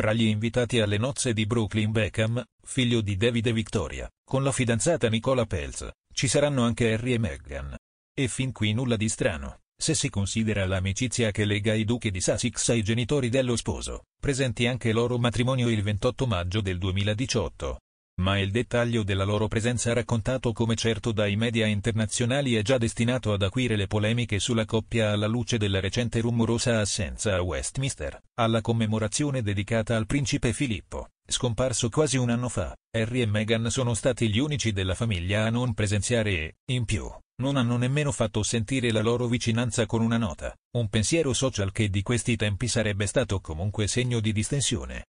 tra gli invitati alle nozze di Brooklyn Beckham, figlio di David e Victoria, con la fidanzata Nicola Pelz, ci saranno anche Harry e Meghan. E fin qui nulla di strano, se si considera l'amicizia che lega i duchi di Sussex ai genitori dello sposo, presenti anche loro matrimonio il 28 maggio del 2018 ma il dettaglio della loro presenza raccontato come certo dai media internazionali è già destinato ad acuire le polemiche sulla coppia alla luce della recente rumorosa assenza a Westminster, alla commemorazione dedicata al principe Filippo. Scomparso quasi un anno fa, Harry e Meghan sono stati gli unici della famiglia a non presenziare e, in più, non hanno nemmeno fatto sentire la loro vicinanza con una nota, un pensiero social che di questi tempi sarebbe stato comunque segno di distensione.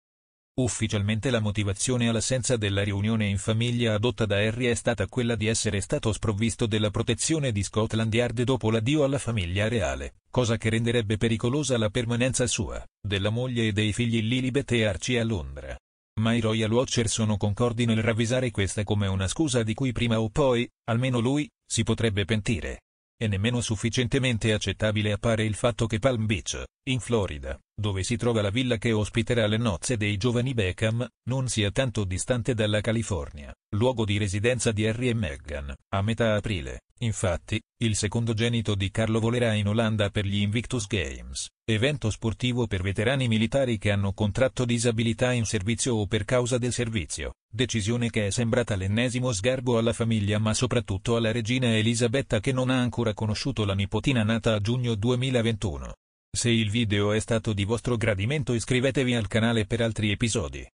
Ufficialmente la motivazione all'assenza della riunione in famiglia adotta da Harry è stata quella di essere stato sprovvisto della protezione di Scotland Yard dopo l'addio alla famiglia reale, cosa che renderebbe pericolosa la permanenza sua, della moglie e dei figli Lilibet e Archie a Londra. Ma i Royal Watcher sono concordi nel ravvisare questa come una scusa di cui prima o poi, almeno lui, si potrebbe pentire. E nemmeno sufficientemente accettabile appare il fatto che Palm Beach, in Florida, dove si trova la villa che ospiterà le nozze dei giovani Beckham, non sia tanto distante dalla California, luogo di residenza di Harry e Meghan. A metà aprile, infatti, il secondogenito di Carlo volerà in Olanda per gli Invictus Games, evento sportivo per veterani militari che hanno contratto disabilità in servizio o per causa del servizio, decisione che è sembrata l'ennesimo sgarbo alla famiglia ma soprattutto alla regina Elisabetta che non ha ancora conosciuto la nipotina nata a giugno 2021. Se il video è stato di vostro gradimento iscrivetevi al canale per altri episodi.